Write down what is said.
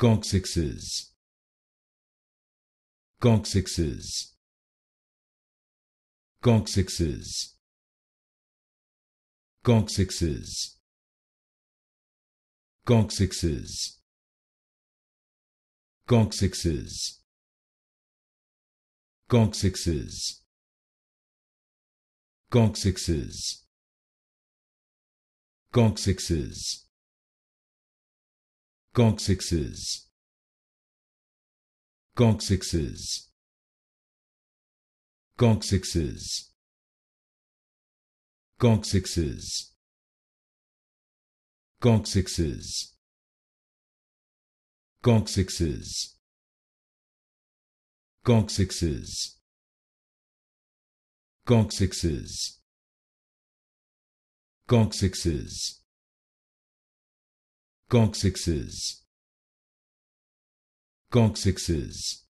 Gonk sixes. Gonk sixes. Gonk sixes. Gonk sixes. Gonk Gonk sixes. Gonk sixes. Gonk sixes. Gonk sixes. Gonk Coccyxes. Coccyxes.